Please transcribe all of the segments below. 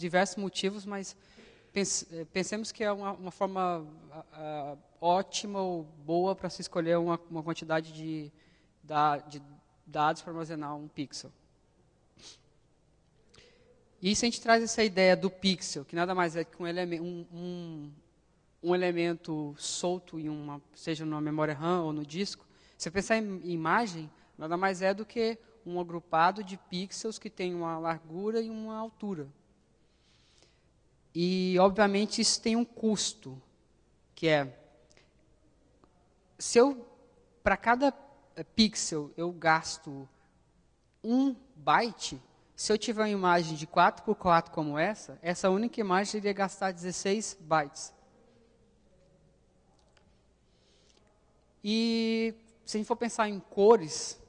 diversos motivos, mas pense, eh, pensemos que é uma, uma forma ah, ah, ótima ou boa para se escolher uma, uma quantidade de, da, de dados para armazenar um pixel. E se a gente traz essa ideia do pixel, que nada mais é que um, eleme um, um, elemento solto em uma, seja numa memória RAM ou no disco, se pensar em imagem, nada mais é do que um agrupado de pixels que tem uma largura e uma altura. E, obviamente, isso tem um custo, que é, se eu, para cada eh, pixel, eu gasto um byte, se eu tiver uma imagem de 4 por 4 como essa, essa única imagem iria gastar 16 bytes. E se a gente for pensar em cores,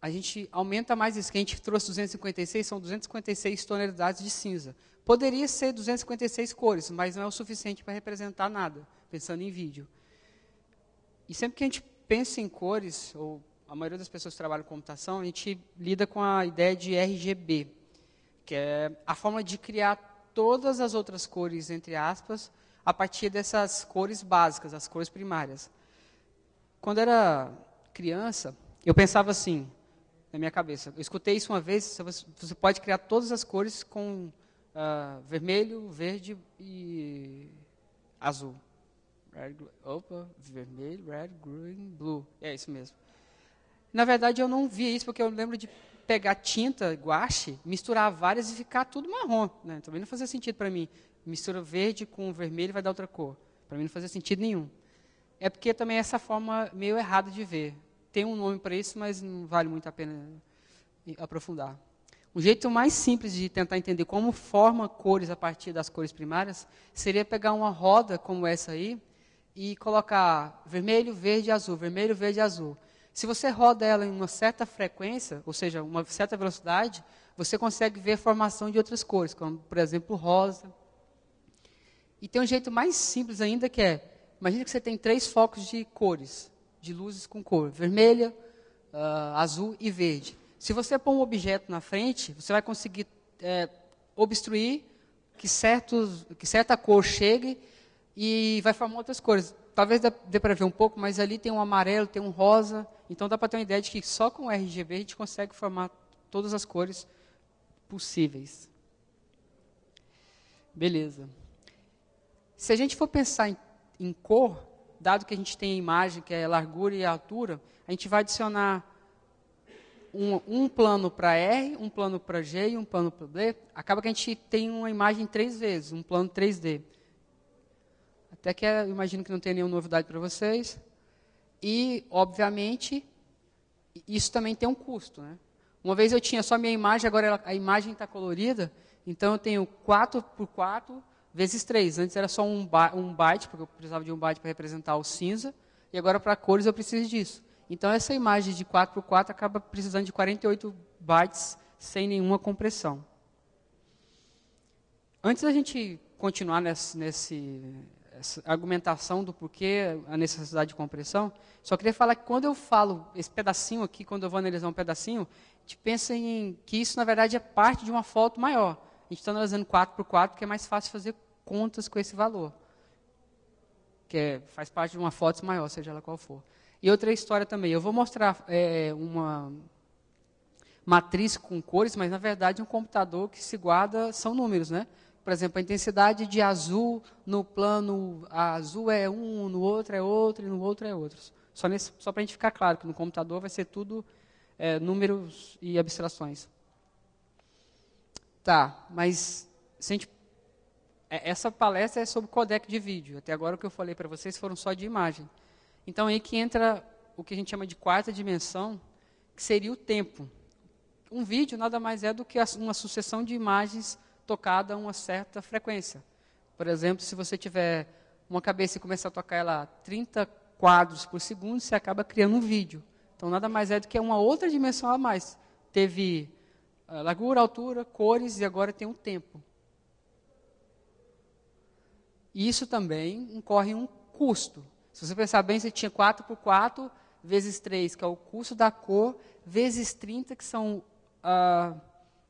a gente aumenta mais isso, que a gente trouxe 256, são 256 tonalidades de cinza. Poderia ser 256 cores, mas não é o suficiente para representar nada, pensando em vídeo. E sempre que a gente pensa em cores, ou a maioria das pessoas que trabalham com computação, a gente lida com a ideia de RGB, que é a forma de criar todas as outras cores, entre aspas, a partir dessas cores básicas, as cores primárias. Quando era criança, eu pensava assim, na minha cabeça. Eu escutei isso uma vez, você pode criar todas as cores com uh, vermelho, verde e azul. Red, opa, vermelho, red, green, blue. É isso mesmo. Na verdade, eu não via isso porque eu lembro de pegar tinta, guache, misturar várias e ficar tudo marrom. Né? Também não fazia sentido para mim. Mistura verde com vermelho vai dar outra cor. Para mim não fazia sentido nenhum. É porque também é essa forma meio errada de ver tem um nome para isso, mas não vale muito a pena eh, aprofundar. Um jeito mais simples de tentar entender como forma cores a partir das cores primárias seria pegar uma roda como essa aí e colocar vermelho, verde, azul, vermelho, verde, azul. Se você roda ela em uma certa frequência, ou seja, uma certa velocidade, você consegue ver a formação de outras cores, como por exemplo rosa. E tem um jeito mais simples ainda que é, imagina que você tem três focos de cores de luzes com cor vermelha, uh, azul e verde. Se você pôr um objeto na frente, você vai conseguir é, obstruir que, certos, que certa cor chegue e vai formar outras cores. Talvez dê para ver um pouco, mas ali tem um amarelo, tem um rosa. Então dá para ter uma ideia de que só com RGB a gente consegue formar todas as cores possíveis. Beleza. Se a gente for pensar em, em cor, dado que a gente tem a imagem, que é a largura e a altura, a gente vai adicionar um, um plano para R, um plano para G e um plano para B. Acaba que a gente tem uma imagem três vezes, um plano 3D. Até que é, eu imagino que não tem nenhuma novidade para vocês. E, obviamente, isso também tem um custo. Né? Uma vez eu tinha só minha imagem, agora a imagem está colorida, então eu tenho 4 por 4 vezes 3. Antes era só um, um byte, porque eu precisava de um byte para representar o cinza, e agora para cores eu preciso disso. Então essa imagem de 4 por 4 acaba precisando de 48 bytes sem nenhuma compressão. Antes da gente continuar nesse, argumentação do porquê a necessidade de compressão, só queria falar que quando eu falo esse pedacinho aqui, quando eu vou analisar um pedacinho, a gente pensa em que isso, na verdade, é parte de uma foto maior. A gente está analisando 4 por 4 porque é mais fácil fazer contas com esse valor, que é, faz parte de uma foto maior, seja ela qual for. E outra história também. Eu vou mostrar é, uma matriz com cores, mas na verdade um computador que se guarda são números, né? Por exemplo, a intensidade de azul no plano azul é um, no outro é outro e no outro é outro. Só, só para a gente ficar claro que no computador vai ser tudo é, números e abstrações. Tá, mas se a gente é, essa palestra é sobre codec de vídeo. Até agora o que eu falei para vocês foram só de imagem. Então aí que entra o que a gente chama de quarta dimensão, que seria o tempo. Um vídeo nada mais é do que uma sucessão de imagens tocada a uma certa frequência. Por exemplo, se você tiver uma cabeça e começar a tocar ela 30 quadros por segundo, você acaba criando um vídeo. Então nada mais é do que uma outra dimensão a mais. Teve eh, largura, altura, cores e agora tem o um tempo. E isso também incorre um custo. Se você pensar bem, você tinha 4 por 4 vezes 3, que é o custo da cor, vezes 30, que são, ah,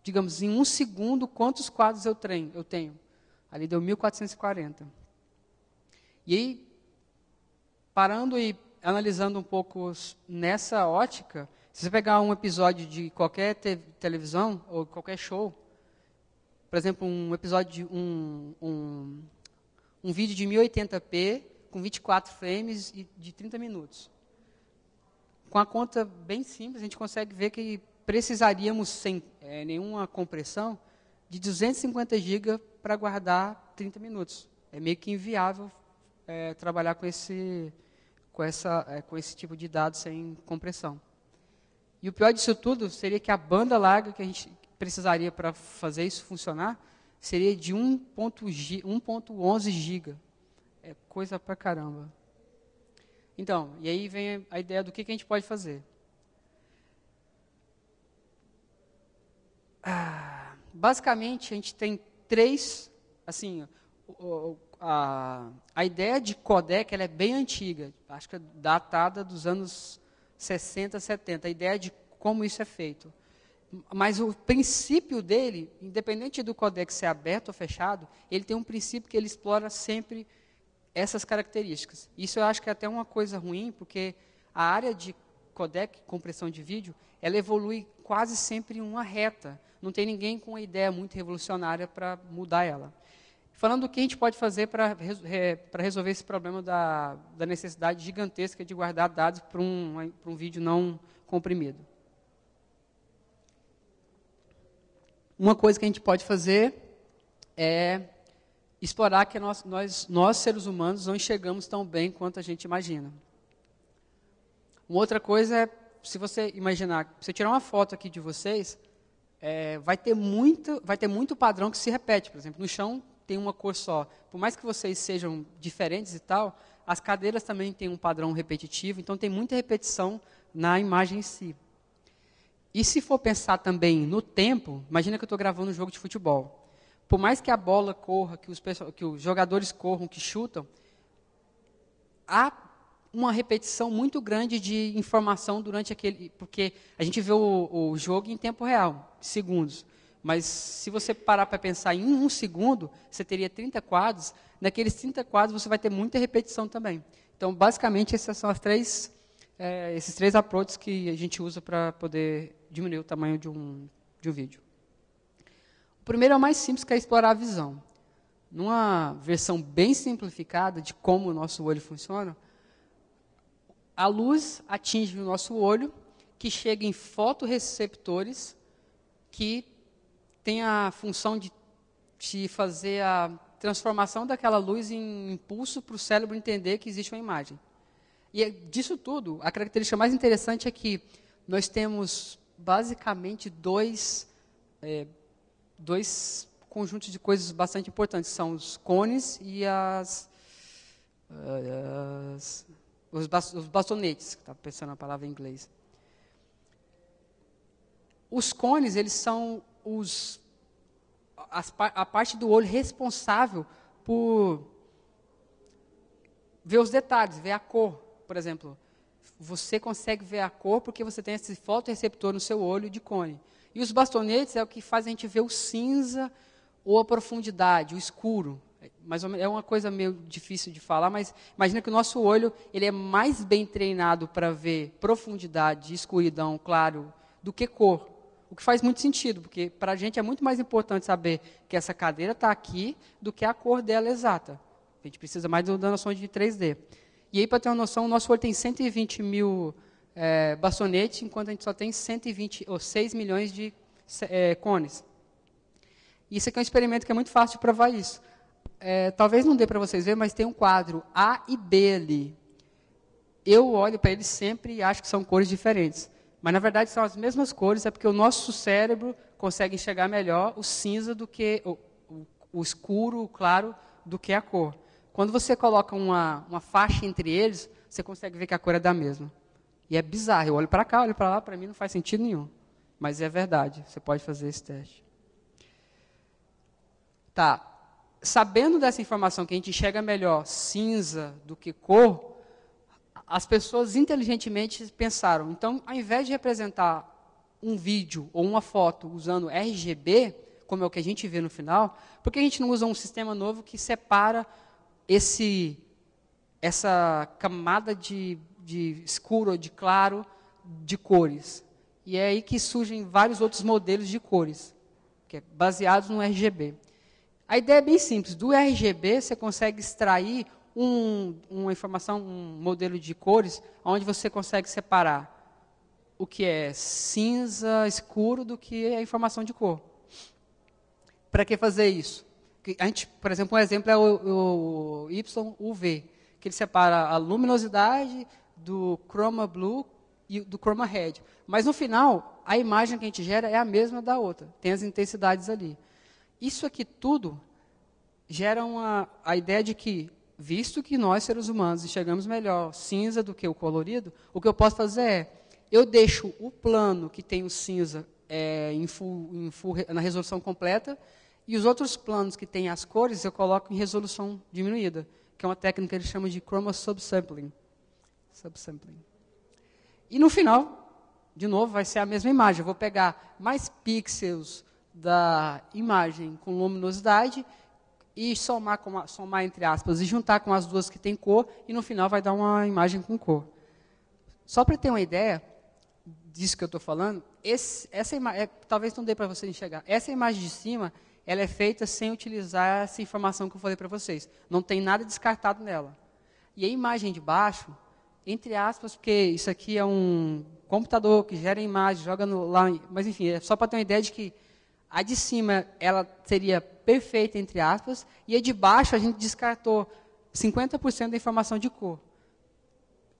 digamos, em um segundo, quantos quadros eu tenho. Eu tenho. Ali deu 1.440. E aí, parando e analisando um pouco nessa ótica, se você pegar um episódio de qualquer te televisão ou qualquer show, por exemplo, um episódio de um, um um vídeo de 1080p com 24 frames e de 30 minutos. Com a conta bem simples, a gente consegue ver que precisaríamos, sem é, nenhuma compressão, de 250 GB para guardar 30 minutos. É meio que inviável é, trabalhar com esse, com, essa, é, com esse tipo de dado sem compressão. E o pior disso tudo seria que a banda larga que a gente precisaria para fazer isso funcionar seria de 1.11 GB. É coisa pra caramba. Então, e aí vem a ideia do que, que a gente pode fazer. Ah, basicamente, a gente tem três, assim, a, a ideia de codec ela é bem antiga, acho que é datada dos anos 60, 70, a ideia de como isso é feito mas o princípio dele, independente do codex ser aberto ou fechado, ele tem um princípio que ele explora sempre essas características. Isso eu acho que é até uma coisa ruim, porque a área de codec, compressão de vídeo, ela evolui quase sempre em uma reta. Não tem ninguém com uma ideia muito revolucionária para mudar ela. Falando do que a gente pode fazer para resolver esse problema da, da necessidade gigantesca de guardar dados para um, um vídeo não comprimido. Uma coisa que a gente pode fazer é explorar que nós, nós, nós seres humanos não enxergamos tão bem quanto a gente imagina. Uma outra coisa é, se você imaginar, se eu tirar uma foto aqui de vocês, é, vai, ter muito, vai ter muito padrão que se repete. Por exemplo, no chão tem uma cor só. Por mais que vocês sejam diferentes e tal, as cadeiras também têm um padrão repetitivo, então tem muita repetição na imagem em si. E se for pensar também no tempo, imagina que eu estou gravando um jogo de futebol. Por mais que a bola corra, que os, que os jogadores corram, que chutam, há uma repetição muito grande de informação durante aquele. Porque a gente vê o, o jogo em tempo real, segundos. Mas se você parar para pensar em um segundo, você teria 30 quadros. Naqueles 30 quadros você vai ter muita repetição também. Então, basicamente, essas são as três, é, esses três approaches que a gente usa para poder diminuir o tamanho de um, de um vídeo. O primeiro é o mais simples, que é explorar a visão. Numa versão bem simplificada de como o nosso olho funciona, a luz atinge o nosso olho, que chega em fotoreceptores, que tem a função de, de fazer a transformação daquela luz em impulso para o cérebro entender que existe uma imagem. E é disso tudo, a característica mais interessante é que nós temos basicamente dois, é, dois conjuntos de coisas bastante importantes. São os cones e as, as os, bastonetes, estava tá pensando na palavra em inglês. Os cones, eles são os, as, a parte do olho responsável por ver os detalhes, ver a cor, por exemplo você consegue ver a cor porque você tem esse fotoreceptor no seu olho de cone. E os bastonetes é o que faz a gente ver o cinza ou a profundidade, o escuro. Mas é uma coisa meio difícil de falar, mas imagina que o nosso olho ele é mais bem treinado para ver profundidade, escuridão, claro, do que cor. O que faz muito sentido, porque para a gente é muito mais importante saber que essa cadeira está aqui do que a cor dela exata. A gente precisa mais da noção de 3D. E aí, para ter uma noção, o nosso olho tem 120 mil é, bastonetes, enquanto a gente só tem 120 ou 6 milhões de é, cones. Isso aqui é um experimento que é muito fácil de provar isso. É, talvez não dê para vocês ver, mas tem um quadro A e B ali. Eu olho para eles sempre e acho que são cores diferentes. Mas, na verdade, são as mesmas cores, é porque o nosso cérebro consegue enxergar melhor o cinza do que o, o, o escuro, o claro, do que a cor. Quando você coloca uma, uma faixa entre eles, você consegue ver que a cor é da mesma. E é bizarro. Eu olho para cá, olho para lá, para mim não faz sentido nenhum. Mas é verdade. Você pode fazer esse teste. Tá. Sabendo dessa informação que a gente enxerga melhor cinza do que cor, as pessoas inteligentemente pensaram, então, ao invés de representar um vídeo ou uma foto usando RGB, como é o que a gente vê no final, por que a gente não usa um sistema novo que separa esse, essa camada de, de escuro, de claro, de cores. E é aí que surgem vários outros modelos de cores, que é baseados no RGB. A ideia é bem simples. Do RGB você consegue extrair um, uma informação, um modelo de cores, onde você consegue separar o que é cinza escuro do que é informação de cor. Para que fazer isso? A gente, por exemplo, um exemplo é o, o YUV, que ele separa a luminosidade do chroma blue e do chroma red. Mas no final, a imagem que a gente gera é a mesma da outra. Tem as intensidades ali. Isso aqui tudo gera uma, a ideia de que, visto que nós, seres humanos, enxergamos melhor cinza do que o colorido, o que eu posso fazer é, eu deixo o plano que tem o cinza é, em full, em full, na resolução completa, e os outros planos que têm as cores, eu coloco em resolução diminuída, que é uma técnica que eles chamam de chroma subsampling. subsampling. E no final, de novo, vai ser a mesma imagem. Eu vou pegar mais pixels da imagem com luminosidade e somar, com, somar entre aspas, e juntar com as duas que têm cor, e no final vai dar uma imagem com cor. Só para ter uma ideia disso que eu estou falando, esse, essa é, talvez não dê para você enxergar, essa imagem de cima ela é feita sem utilizar essa informação que eu falei para vocês. Não tem nada descartado nela. E a imagem de baixo, entre aspas, porque isso aqui é um computador que gera imagem, joga no, lá, mas enfim, é só para ter uma ideia de que a de cima ela seria perfeita entre aspas e a de baixo a gente descartou 50% da informação de cor.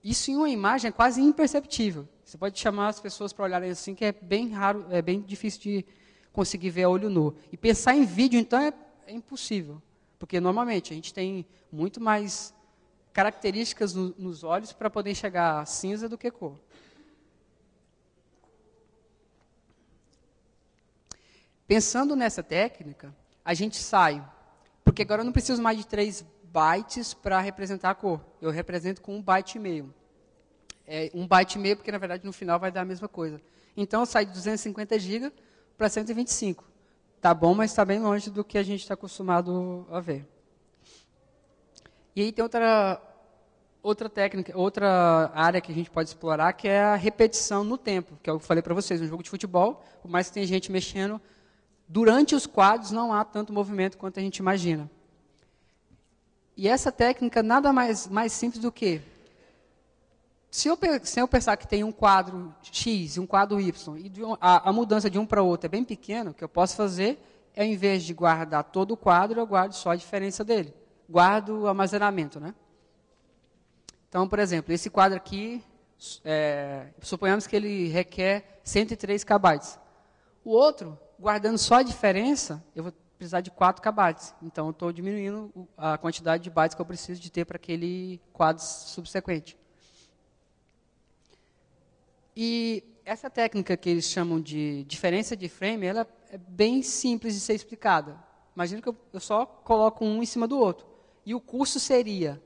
Isso em uma imagem é quase imperceptível. Você pode chamar as pessoas para olharem assim, que é bem raro, é bem difícil de conseguir ver a olho nu. E pensar em vídeo, então, é, é impossível. Porque, normalmente, a gente tem muito mais características no, nos olhos para poder enxergar cinza do que cor. Pensando nessa técnica, a gente sai. Porque agora eu não preciso mais de três bytes para representar a cor. Eu represento com um byte e meio. É, um byte e meio, porque na verdade no final vai dar a mesma coisa. Então eu saio de 250 GB para 125. Tá bom, mas está bem longe do que a gente está acostumado a ver. E aí tem outra, outra técnica, outra área que a gente pode explorar, que é a repetição no tempo, que é o que eu falei para vocês. No jogo de futebol, por mais que tenha gente mexendo, durante os quadros não há tanto movimento quanto a gente imagina. E essa técnica nada mais, mais simples do que se eu, se eu pensar que tem um quadro X e um quadro Y, e um, a, a mudança de um para outro é bem pequena, o que eu posso fazer é, em vez de guardar todo o quadro, eu guardo só a diferença dele. Guardo o armazenamento, né? Então, por exemplo, esse quadro aqui, é, suponhamos que ele requer 103 KB. O outro, guardando só a diferença, eu vou precisar de 4 KB. Então, eu estou diminuindo a quantidade de bytes que eu preciso de ter para aquele quadro subsequente. E essa técnica que eles chamam de diferença de frame, ela é bem simples de ser explicada. Imagina que eu, só coloco um em cima do outro. E o custo seria,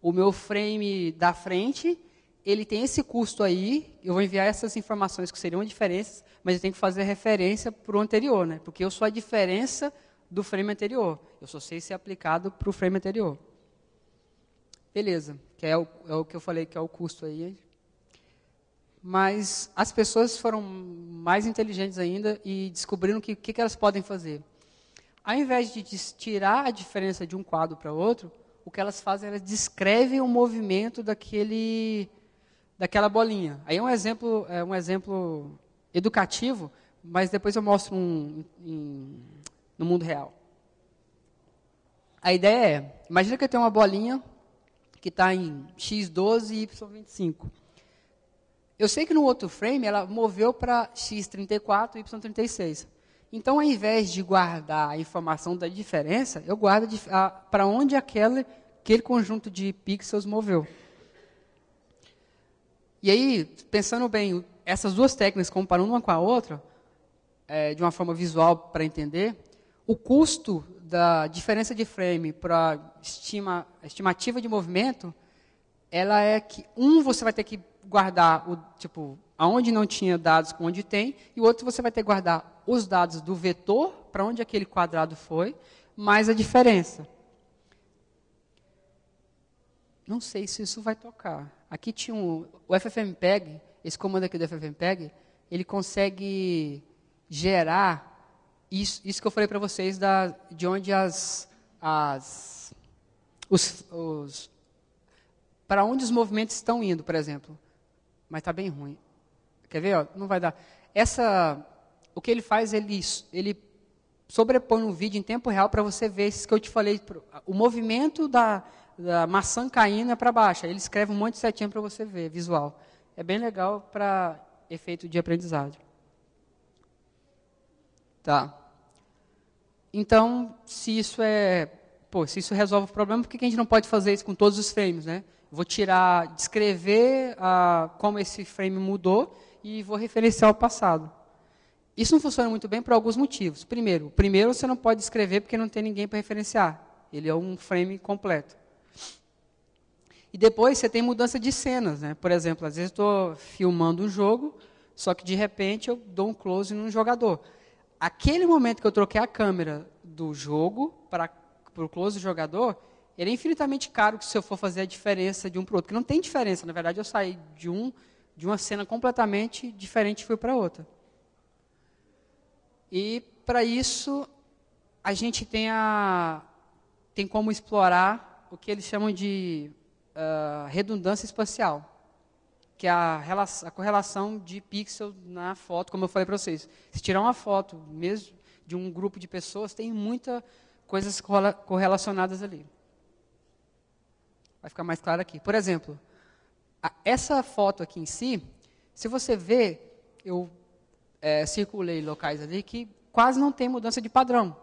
o meu frame da frente, ele tem esse custo aí, eu vou enviar essas informações que seriam diferenças, mas eu tenho que fazer referência para o anterior, né? porque eu sou a diferença do frame anterior. Eu só sei se aplicado para o frame anterior. Beleza, que é o, é o que eu falei que é o custo aí, mas as pessoas foram mais inteligentes ainda e descobriram que o que, que, elas podem fazer. Ao invés de tirar a diferença de um quadro para outro, o que elas fazem, elas descrevem o movimento daquele, daquela bolinha. Aí é um exemplo, é um exemplo educativo, mas depois eu mostro um, no mundo real. A ideia é, imagina que eu tenho uma bolinha que está em x12 e y25. Eu sei que no outro frame ela moveu para x34 e y36. Então, ao invés de guardar a informação da diferença, eu guardo para onde aquele, aquele conjunto de pixels moveu. E aí, pensando bem, essas duas técnicas comparando uma com a outra, é, de uma forma visual para entender, o custo da diferença de frame para estima, estimativa de movimento, ela é que, um, você vai ter que guardar o tipo aonde não tinha dados com onde tem, e o outro você vai ter que guardar os dados do vetor para onde aquele quadrado foi, mais a diferença. Não sei se isso vai tocar. Aqui tinha um, o FFmpeg, esse comando aqui do FFmpeg, ele consegue gerar isso, isso que eu falei para vocês da, de onde as, as os, os para onde os movimentos estão indo, por exemplo mas está bem ruim. Quer ver? Ó, não vai dar. Essa, o que ele faz, ele, ele sobrepõe um vídeo em tempo real para você ver isso que eu te falei, o movimento da, da maçã caindo é para baixo. Ele escreve um monte de setinha para você ver, visual. É bem legal para efeito de aprendizagem. Tá. Então, se isso é, pô, se isso resolve o problema, por que a gente não pode fazer isso com todos os frames, né? vou tirar, descrever ah, como esse frame mudou e vou referenciar o passado. Isso não funciona muito bem por alguns motivos. Primeiro, primeiro você não pode escrever porque não tem ninguém para referenciar. Ele é um frame completo. E depois você tem mudança de cenas, né? Por exemplo, às vezes estou filmando um jogo, só que de repente eu dou um close num jogador. Aquele momento que eu troquei a câmera do jogo para o close do jogador, ele é infinitamente caro se eu for fazer a diferença de um para o outro. Que não tem diferença, na verdade, eu saí de um de uma cena completamente diferente e fui para outra. E para isso a gente tem a tem como explorar o que eles chamam de uh, redundância espacial, que é a, relação, a correlação de pixels na foto, como eu falei para vocês. Se tirar uma foto mesmo de um grupo de pessoas, tem muita coisas correlacionadas ali. Vai ficar mais claro aqui. Por exemplo, a, essa foto aqui em si, se você vê, eu é, circulei locais ali que quase não tem mudança de padrão.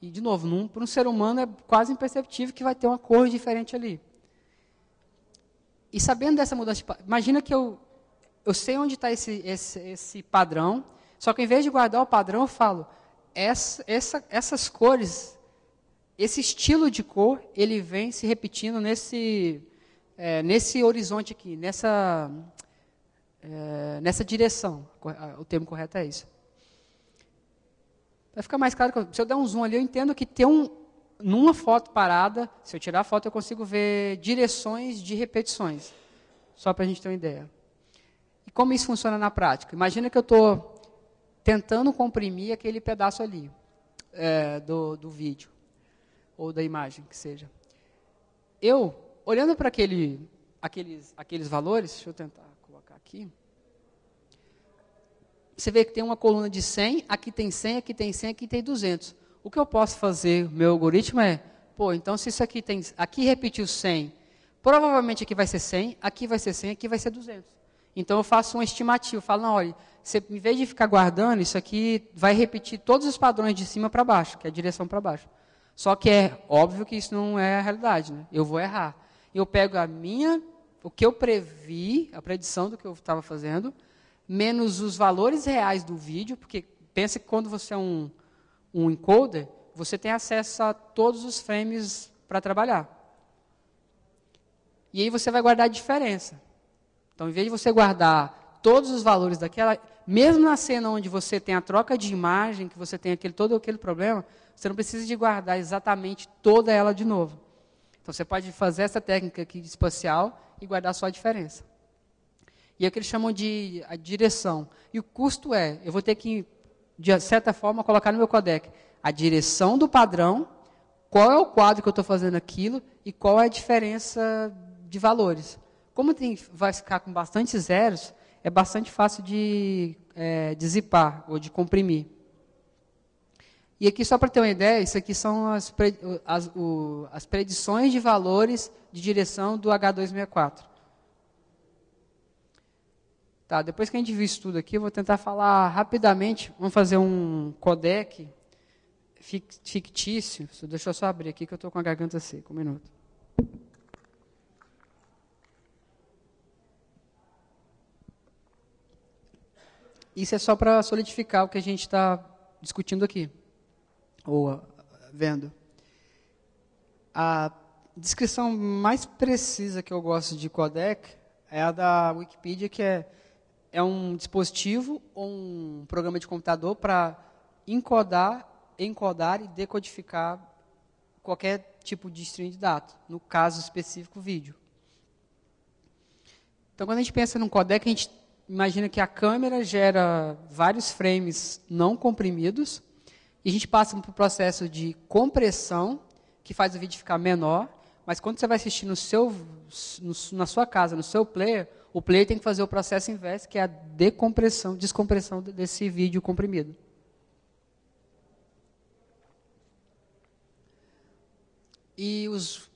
E, de novo, para um ser humano é quase imperceptível que vai ter uma cor diferente ali. E sabendo dessa mudança de padrão, imagina que eu, eu sei onde está esse, esse, esse padrão, só que em vez de guardar o padrão, eu falo, essa, essa, essas cores esse estilo de cor, ele vem se repetindo nesse, é, nesse horizonte aqui, nessa, é, nessa direção. O termo correto é isso. Vai ficar mais claro, que eu, se eu der um zoom ali, eu entendo que tem um, numa foto parada, se eu tirar a foto, eu consigo ver direções de repetições. Só para a gente ter uma ideia. E como isso funciona na prática? Imagina que eu estou tentando comprimir aquele pedaço ali é, do, do vídeo ou da imagem que seja. Eu, olhando para aquele, aqueles, aqueles valores, deixa eu tentar colocar aqui. Você vê que tem uma coluna de 100, aqui tem 100, aqui tem 100, aqui tem 200. O que eu posso fazer, meu algoritmo é, pô, então se isso aqui tem, aqui repetiu 100, provavelmente aqui vai ser 100, aqui vai ser 100, aqui vai ser 200. Então eu faço um estimativo, falo, não, olha, você, em vez de ficar guardando, isso aqui vai repetir todos os padrões de cima para baixo, que é a direção para baixo. Só que é óbvio que isso não é a realidade, né? Eu vou errar. Eu pego a minha, o que eu previ, a predição do que eu estava fazendo, menos os valores reais do vídeo, porque pensa que quando você é um, um encoder, você tem acesso a todos os frames para trabalhar. E aí você vai guardar a diferença. Então, em vez de você guardar todos os valores daquela, mesmo na cena onde você tem a troca de imagem, que você tem aquele, todo aquele problema, você não precisa de guardar exatamente toda ela de novo. Então você pode fazer essa técnica aqui de espacial e guardar só a diferença. E é o que eles chamam de a direção. E o custo é, eu vou ter que, de certa forma, colocar no meu codec a direção do padrão, qual é o quadro que eu estou fazendo aquilo e qual é a diferença de valores. Como tem, vai ficar com bastante zeros, é bastante fácil de, é, de zipar ou de comprimir. E aqui, só para ter uma ideia, isso aqui são as, as, o, as predições de valores de direção do H264. Tá, depois que a gente viu isso tudo aqui, eu vou tentar falar rapidamente. Vamos fazer um codec fictício. Deixa eu só abrir aqui que eu estou com a garganta seca. Um minuto. Isso é só para solidificar o que a gente está discutindo aqui, ou ah, vendo. A descrição mais precisa que eu gosto de codec é a da Wikipedia, que é, é um dispositivo ou um programa de computador para encodar, encodar e decodificar qualquer tipo de stream de dados, no caso específico, vídeo. Então, quando a gente pensa num codec, a gente imagina que a câmera gera vários frames não comprimidos, e a gente passa para o processo de compressão, que faz o vídeo ficar menor, mas quando você vai assistir no seu, no, na sua casa, no seu player, o player tem que fazer o processo inverso, que é a decompressão, descompressão desse vídeo comprimido. E os,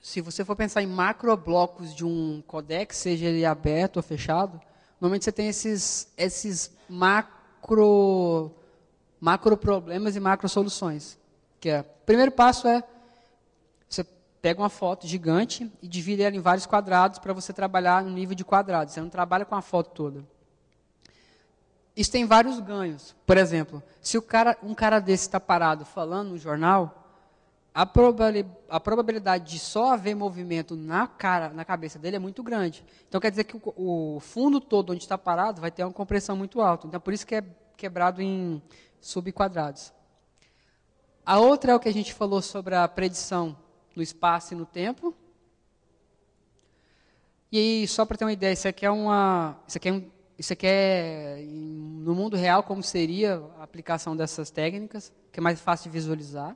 se você for pensar em macro blocos de um codec, seja ele aberto ou fechado, Normalmente você tem esses, esses macro, macro problemas e macro soluções. Que é, o primeiro passo é você pega uma foto gigante e divide ela em vários quadrados para você trabalhar no nível de quadrados. Você não trabalha com a foto toda. Isso tem vários ganhos. Por exemplo, se o cara, um cara desse está parado falando no jornal, a, proba a probabilidade de só haver movimento na cara, na cabeça dele é muito grande. Então quer dizer que o, o fundo todo onde está parado vai ter uma compressão muito alta. Então é por isso que é quebrado em subquadrados. A outra é o que a gente falou sobre a predição no espaço e no tempo. E aí, só para ter uma ideia, isso aqui é uma, isso aqui é, isso aqui é no mundo real como seria a aplicação dessas técnicas, que é mais fácil de visualizar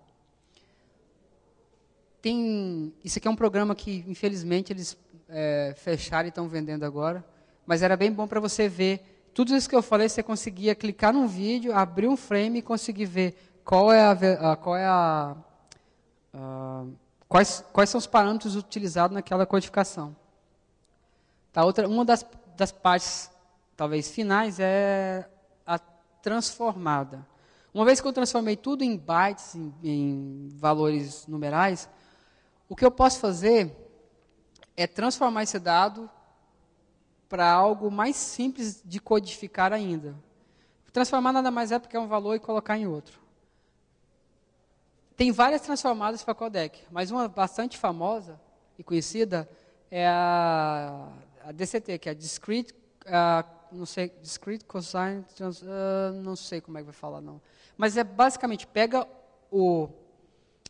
tem, isso aqui é um programa que, infelizmente, eles é, fecharam e estão vendendo agora. Mas era bem bom para você ver. Tudo isso que eu falei, você conseguia clicar num vídeo, abrir um frame e conseguir ver qual é a, qual é a, a quais, quais são os parâmetros utilizados naquela codificação. Tá, outra, uma das, das partes, talvez, finais é a transformada. Uma vez que eu transformei tudo em bytes, em, em valores numerais, o que eu posso fazer é transformar esse dado para algo mais simples de codificar ainda. Transformar nada mais é porque é um valor e colocar em outro. Tem várias transformadas para codec, mas uma bastante famosa e conhecida é a, a DCT, que é a Discrete, não sei, Discrete Cosine, trans, uh, não sei como é que vai falar não. Mas é basicamente, pega o,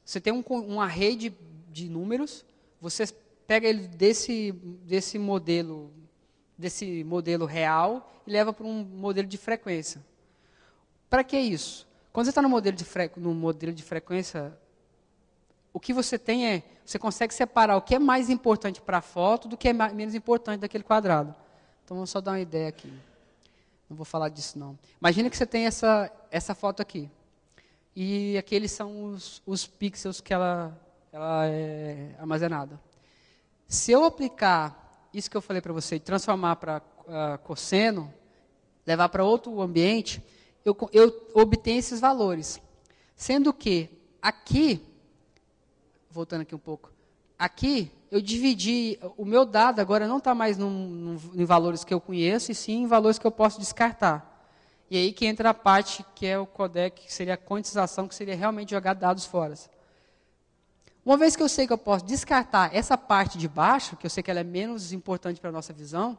você tem um, um array de de números, você pega ele desse, desse modelo desse modelo real e leva para um modelo de frequência. Para que isso? Quando você está no modelo de no modelo de frequência, o que você tem é você consegue separar o que é mais importante para a foto do que é mais, menos importante daquele quadrado. Então vamos só dar uma ideia aqui. Não vou falar disso não. Imagina que você tem essa essa foto aqui e aqueles são os, os pixels que ela ela é armazenada. Se eu aplicar isso que eu falei para você, transformar para uh, ah, cosseno, levar para outro ambiente, eu, eu obtenho esses valores. Sendo que aqui, voltando aqui um pouco, aqui eu dividi, o meu dado agora não está mais num, num, em valores que eu conheço, e sim em valores que eu posso descartar. E aí que entra a parte que é o codec, que seria a quantização, que seria realmente jogar dados fora. Uma vez que eu sei que eu posso descartar essa parte de baixo, que eu sei que ela é menos importante para a nossa visão,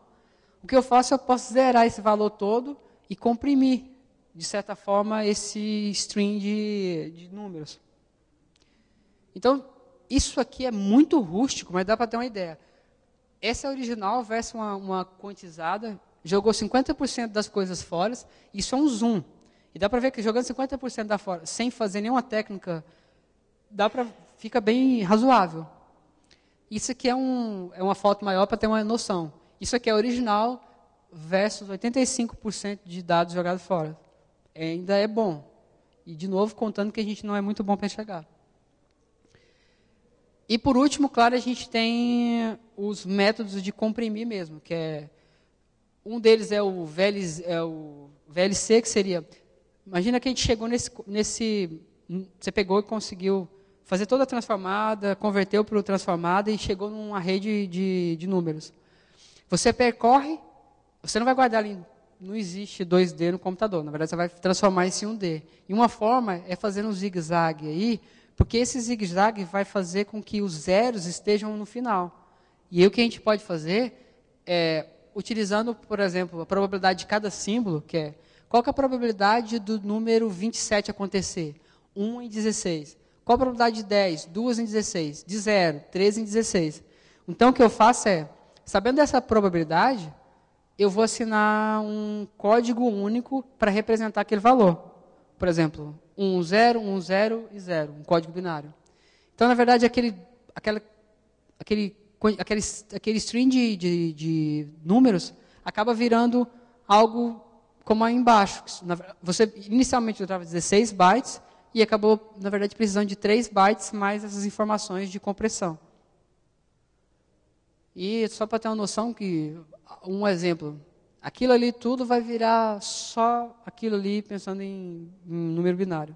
o que eu faço, é eu posso zerar esse valor todo e comprimir, de certa forma, esse string de, de números. Então, isso aqui é muito rústico, mas dá para ter uma ideia. Essa é original versus uma, uma quantizada, jogou 50% das coisas fora, isso é um zoom. E dá para ver que jogando 50% da fora, sem fazer nenhuma técnica, dá para fica bem razoável. Isso aqui é, um, é uma foto maior para ter uma noção. Isso aqui é original versus 85% de dados jogados fora. É, ainda é bom. E, de novo, contando que a gente não é muito bom para enxergar. E, por último, claro, a gente tem os métodos de comprimir mesmo, que é... Um deles é o, VLC, é o VLC que seria... Imagina que a gente chegou nesse... nesse você pegou e conseguiu fazer toda a transformada, converteu para o transformada e chegou numa rede de, de números. Você percorre, você não vai guardar ali, não existe 2D no computador, na verdade você vai transformar isso em 1D. E uma forma é fazer um zigue-zague aí, porque esse zigue-zague vai fazer com que os zeros estejam no final. E aí o que a gente pode fazer é, utilizando, por exemplo, a probabilidade de cada símbolo, que é, qual que é a probabilidade do número 27 acontecer? 1 em 16. Qual a probabilidade de 10? 2 em 16. De 0, 3 em 16. Então o que eu faço é, sabendo dessa probabilidade, eu vou assinar um código único para representar aquele valor. Por exemplo, 1, 0, 1, 0 e 0, um código binário. Então, na verdade, aquele, aquela, aquele, aquele, aquele string de, de, de números acaba virando algo como aí embaixo. Você inicialmente usava 16 bytes, e acabou, na verdade, precisando de 3 bytes mais essas informações de compressão. E só para ter uma noção que, um exemplo, aquilo ali tudo vai virar só aquilo ali pensando em, em número binário.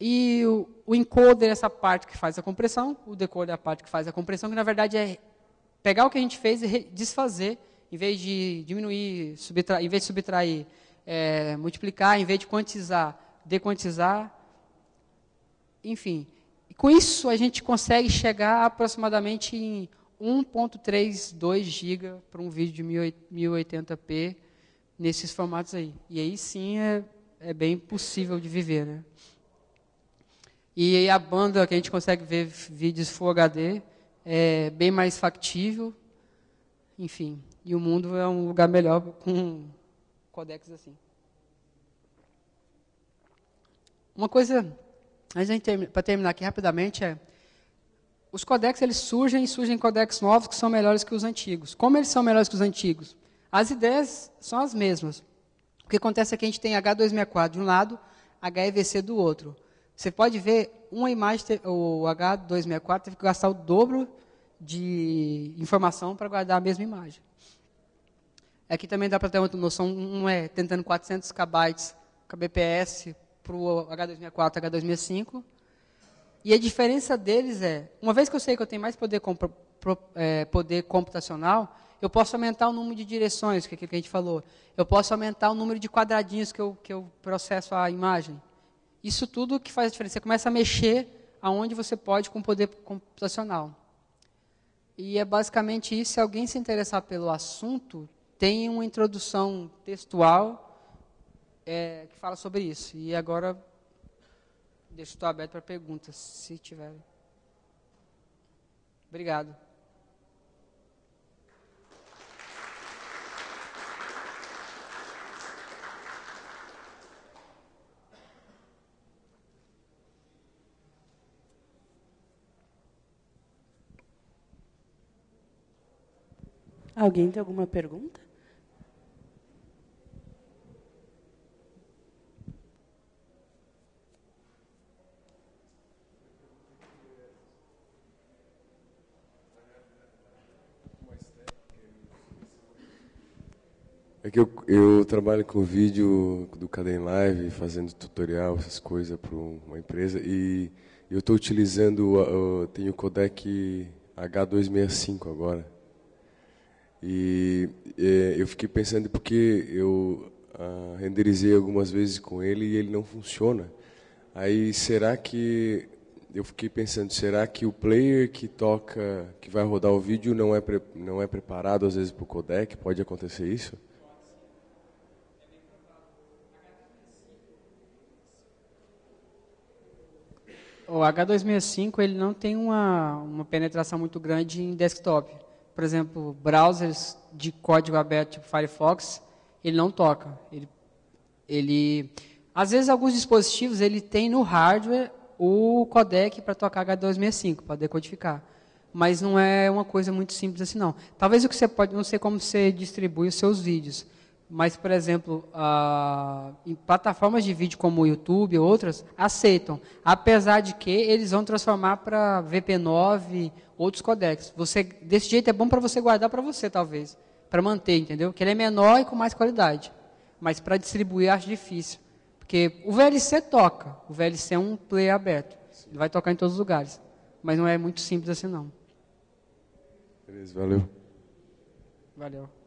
E o, o, encoder é essa parte que faz a compressão, o decoder é a parte que faz a compressão, que na verdade é pegar o que a gente fez e desfazer, em vez de diminuir, subtrair, em vez de subtrair é, multiplicar, em vez de quantizar, dequantizar. Enfim, com isso a gente consegue chegar aproximadamente em 1.32 GB para um vídeo de 1080p nesses formatos aí. E aí sim é, é bem possível de viver, né? E a banda que a gente consegue ver vídeos Full HD é bem mais factível. Enfim, e o mundo é um lugar melhor com codex assim. Uma coisa, para terminar aqui rapidamente, é os codex eles surgem e surgem codex novos que são melhores que os antigos. Como eles são melhores que os antigos? As ideias são as mesmas. O que acontece é que a gente tem H264 de um lado, HEVC do outro. Você pode ver, uma imagem, o H264 teve que gastar o dobro de informação para guardar a mesma imagem. Aqui também dá para ter uma noção, um é tentando 400 KB kbps para o H264, H265. E a diferença deles é, uma vez que eu sei que eu tenho mais poder, compro, é, poder computacional, eu posso aumentar o número de direções, que é aquilo que a gente falou. Eu posso aumentar o número de quadradinhos que eu, que eu processo a imagem. Isso tudo que faz a diferença. Você começa a mexer aonde você pode com poder computacional. E é basicamente isso. Se alguém se interessar pelo assunto, tem uma introdução textual é, que fala sobre isso. E agora deixo estou aberto para perguntas, se tiver. Obrigado. Alguém tem alguma pergunta? É que eu, eu trabalho com vídeo do Cadem Live, fazendo tutorial, essas coisas para uma empresa, e eu estou utilizando, eu tenho o codec H265 agora. E é, eu fiquei pensando porque eu ah, renderizei algumas vezes com ele e ele não funciona. Aí será que eu fiquei pensando, será que o player que toca, que vai rodar o vídeo não é pre, não é preparado às vezes para o codec? Pode acontecer isso? o H265 ele não tem uma, uma penetração muito grande em desktop. Por exemplo, browsers de código aberto, tipo Firefox, ele não toca. Ele, ele, às vezes, alguns dispositivos ele tem no hardware o codec para tocar H265, para decodificar. Mas não é uma coisa muito simples assim, não. Talvez o que você pode, não sei como você distribui os seus vídeos, mas, por exemplo, uh, em plataformas de vídeo como o YouTube e outras, aceitam. Apesar de que eles vão transformar para VP9, outros codecs. Você, desse jeito é bom para você guardar para você, talvez. Para manter, entendeu? Que ele é menor e com mais qualidade. Mas para distribuir acho difícil. Porque o VLC toca. O VLC é um player aberto. Ele vai tocar em todos os lugares. Mas não é muito simples assim, não. Beleza, valeu. Valeu.